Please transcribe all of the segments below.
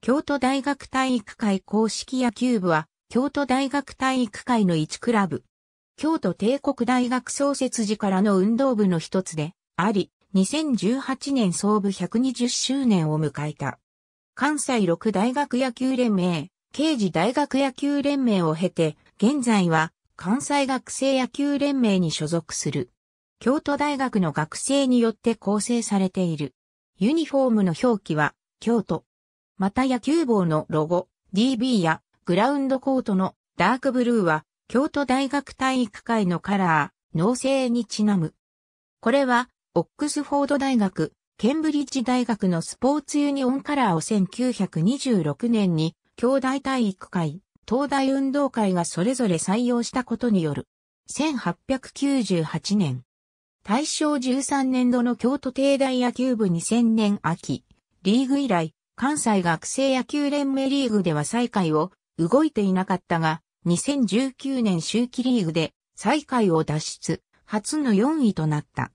京都大学体育会公式野球部は、京都大学体育会の一クラブ。京都帝国大学創設時からの運動部の一つで、あり、2018年創部120周年を迎えた。関西六大学野球連盟、刑事大学野球連盟を経て、現在は関西学生野球連盟に所属する。京都大学の学生によって構成されている。ユニフォームの表記は、京都、また野球帽のロゴ、DB やグラウンドコートのダークブルーは京都大学体育会のカラー、脳性にちなむ。これはオックスフォード大学、ケンブリッジ大学のスポーツユニオンカラーを1926年に京大体育会、東大運動会がそれぞれ採用したことによる。1898年。大正13年度の京都帝大野球部2000年秋、リーグ以来、関西学生野球連盟リーグでは最下位を動いていなかったが、2019年秋季リーグで最下位を脱出、初の4位となった。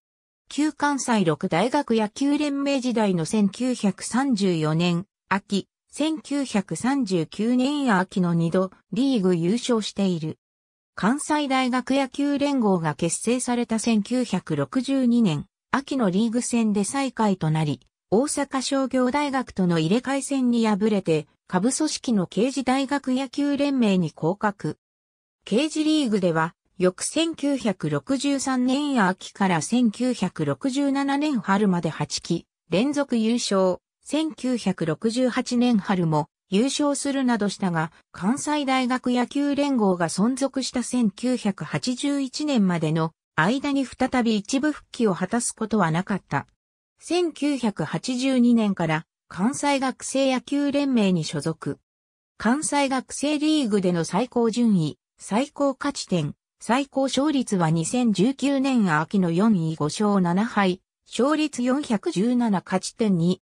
旧関西六大学野球連盟時代の1934年秋、1939年秋の2度リーグ優勝している。関西大学野球連合が結成された1962年秋のリーグ戦で最下位となり、大阪商業大学との入れ替え戦に敗れて、下部組織の刑事大学野球連盟に降格。刑事リーグでは、翌1963年秋から1967年春まで8期、連続優勝、1968年春も優勝するなどしたが、関西大学野球連合が存続した1981年までの間に再び一部復帰を果たすことはなかった。1982年から関西学生野球連盟に所属。関西学生リーグでの最高順位、最高勝ち点、最高勝率は2019年秋の4位5勝7敗、勝率417勝ち点2。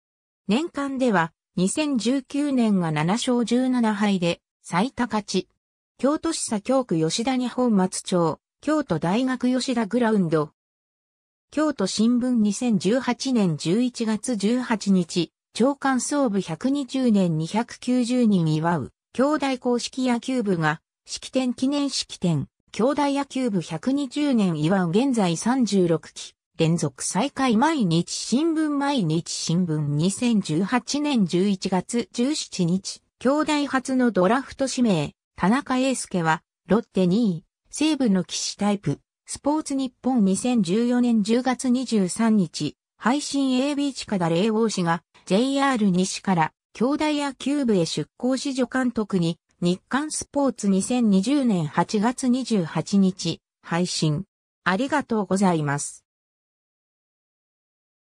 年間では2019年が7勝17敗で最多勝ち。京都市左京区吉田日本松町、京都大学吉田グラウンド、京都新聞2018年11月18日、長官総部120年290人祝う、兄弟公式野球部が、式典記念式典、兄弟野球部120年祝う現在36期、連続再開毎日新聞毎日新聞2018年11月17日、兄弟初のドラフト指名、田中英介は、ロッテ2位、西部の騎士タイプ、スポーツ日本2014年10月23日、配信 AB 地下田霊王氏が JR 西から兄弟野球部へ出向し助監督に日刊スポーツ2020年8月28日配信。ありがとうございます。